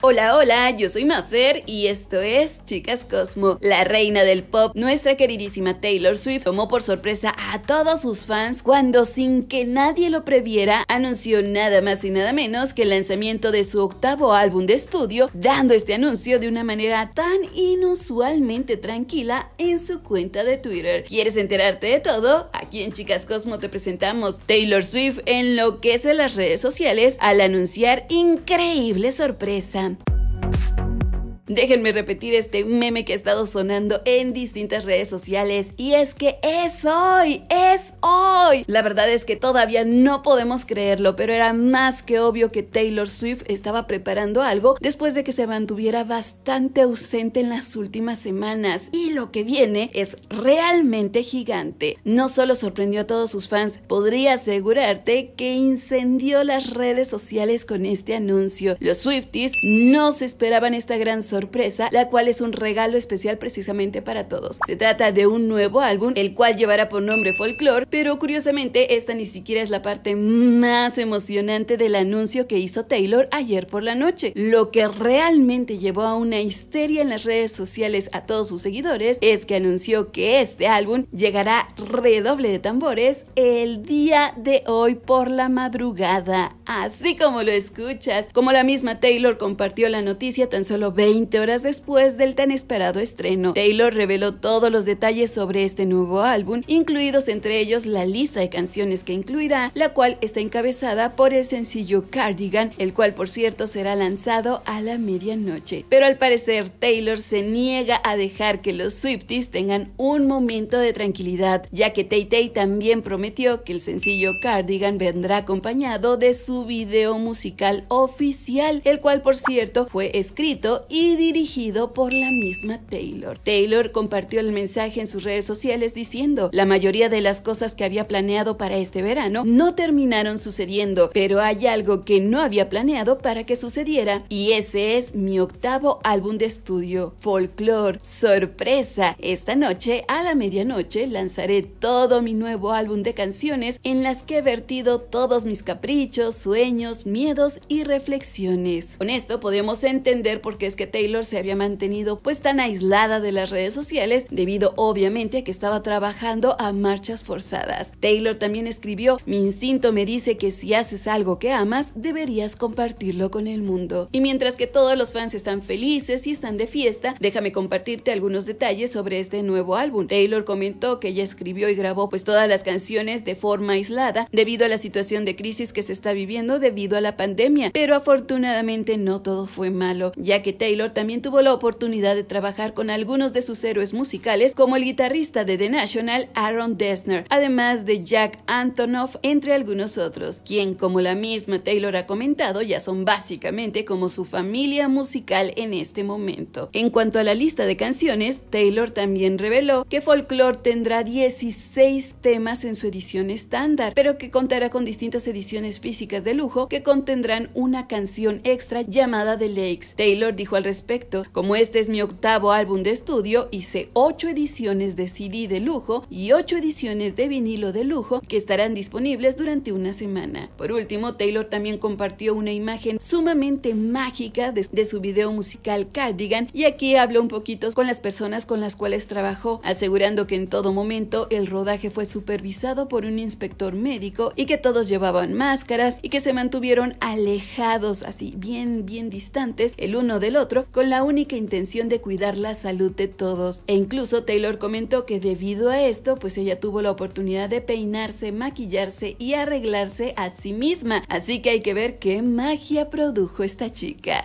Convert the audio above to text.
Hola, hola, yo soy Mafer y esto es Chicas Cosmo, la reina del pop. Nuestra queridísima Taylor Swift tomó por sorpresa a todos sus fans cuando sin que nadie lo previera anunció nada más y nada menos que el lanzamiento de su octavo álbum de estudio, dando este anuncio de una manera tan inusualmente tranquila en su cuenta de Twitter. ¿Quieres enterarte de todo? Aquí en Chicas Cosmo te presentamos Taylor Swift enloquece las redes sociales al anunciar increíble sorpresa. Déjenme repetir este meme que ha estado sonando en distintas redes sociales y es que es hoy, es hoy. La verdad es que todavía no podemos creerlo, pero era más que obvio que Taylor Swift estaba preparando algo después de que se mantuviera bastante ausente en las últimas semanas y lo que viene es realmente gigante. No solo sorprendió a todos sus fans, podría asegurarte que incendió las redes sociales con este anuncio. Los Swifties no se esperaban esta gran sorpresa sorpresa, la cual es un regalo especial precisamente para todos. Se trata de un nuevo álbum, el cual llevará por nombre Folklore, pero curiosamente esta ni siquiera es la parte más emocionante del anuncio que hizo Taylor ayer por la noche. Lo que realmente llevó a una histeria en las redes sociales a todos sus seguidores es que anunció que este álbum llegará redoble de tambores el día de hoy por la madrugada. Así como lo escuchas, como la misma Taylor compartió la noticia tan solo 20 horas después del tan esperado estreno. Taylor reveló todos los detalles sobre este nuevo álbum, incluidos entre ellos la lista de canciones que incluirá, la cual está encabezada por el sencillo Cardigan, el cual por cierto será lanzado a la medianoche. Pero al parecer Taylor se niega a dejar que los Swifties tengan un momento de tranquilidad, ya que Tay Tay también prometió que el sencillo Cardigan vendrá acompañado de su video musical oficial, el cual por cierto fue escrito y dirigido por la misma Taylor. Taylor compartió el mensaje en sus redes sociales diciendo, la mayoría de las cosas que había planeado para este verano no terminaron sucediendo, pero hay algo que no había planeado para que sucediera y ese es mi octavo álbum de estudio, Folklore. Sorpresa, esta noche a la medianoche lanzaré todo mi nuevo álbum de canciones en las que he vertido todos mis caprichos, sueños, miedos y reflexiones. Con esto podemos entender por qué es que Taylor Taylor se había mantenido pues tan aislada de las redes sociales debido obviamente a que estaba trabajando a marchas forzadas. Taylor también escribió, mi instinto me dice que si haces algo que amas, deberías compartirlo con el mundo. Y mientras que todos los fans están felices y están de fiesta, déjame compartirte algunos detalles sobre este nuevo álbum. Taylor comentó que ella escribió y grabó pues todas las canciones de forma aislada debido a la situación de crisis que se está viviendo debido a la pandemia, pero afortunadamente no todo fue malo, ya que Taylor también tuvo la oportunidad de trabajar con algunos de sus héroes musicales, como el guitarrista de The National, Aaron Dessner, además de Jack Antonoff, entre algunos otros, quien, como la misma Taylor ha comentado, ya son básicamente como su familia musical en este momento. En cuanto a la lista de canciones, Taylor también reveló que Folklore tendrá 16 temas en su edición estándar, pero que contará con distintas ediciones físicas de lujo que contendrán una canción extra llamada The Lakes. Taylor dijo al respecto como este es mi octavo álbum de estudio, hice 8 ediciones de CD de lujo y 8 ediciones de vinilo de lujo que estarán disponibles durante una semana. Por último, Taylor también compartió una imagen sumamente mágica de, su video musical Cardigan y aquí habló un poquito con las personas con las cuales trabajó, asegurando que en todo momento el rodaje fue supervisado por un inspector médico y que todos llevaban máscaras y que se mantuvieron alejados así bien bien distantes el uno del otro con la única intención de cuidar la salud de todos. E incluso Taylor comentó que debido a esto, pues ella tuvo la oportunidad de peinarse, maquillarse y arreglarse a sí misma. Así que hay que ver qué magia produjo esta chica.